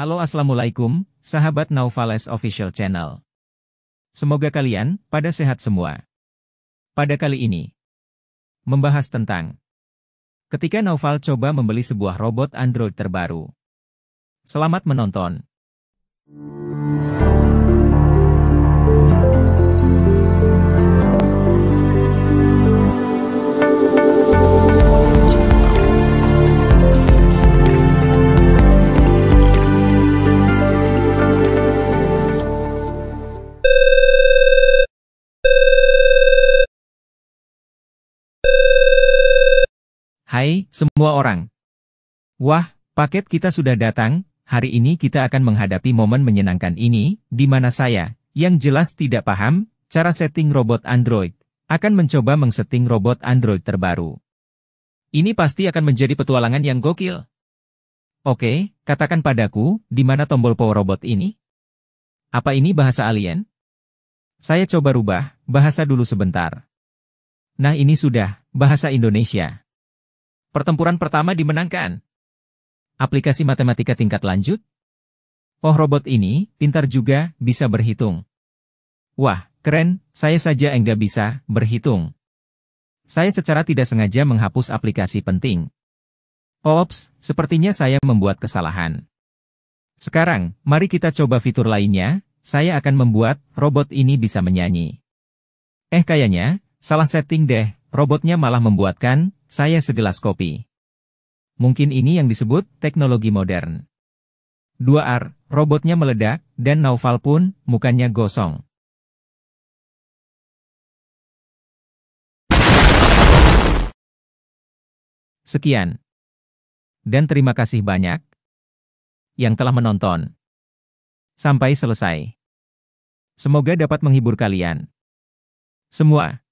Halo Assalamualaikum, sahabat Naufales Official Channel. Semoga kalian pada sehat semua. Pada kali ini, membahas tentang ketika Naufal coba membeli sebuah robot Android terbaru. Selamat menonton. Hai, semua orang. Wah, paket kita sudah datang, hari ini kita akan menghadapi momen menyenangkan ini, di mana saya, yang jelas tidak paham, cara setting robot Android, akan mencoba mengsetting robot Android terbaru. Ini pasti akan menjadi petualangan yang gokil. Oke, katakan padaku, di mana tombol power robot ini? Apa ini bahasa alien? Saya coba rubah, bahasa dulu sebentar. Nah ini sudah, bahasa Indonesia. Pertempuran pertama dimenangkan. Aplikasi matematika tingkat lanjut? Oh robot ini, pintar juga, bisa berhitung. Wah, keren, saya saja enggak bisa berhitung. Saya secara tidak sengaja menghapus aplikasi penting. Ops, sepertinya saya membuat kesalahan. Sekarang, mari kita coba fitur lainnya, saya akan membuat robot ini bisa menyanyi. Eh kayaknya, salah setting deh, robotnya malah membuatkan saya segelas kopi. Mungkin ini yang disebut teknologi modern. 2R, robotnya meledak, dan Naufal pun, mukanya gosong. Sekian. Dan terima kasih banyak yang telah menonton. Sampai selesai. Semoga dapat menghibur kalian. Semua.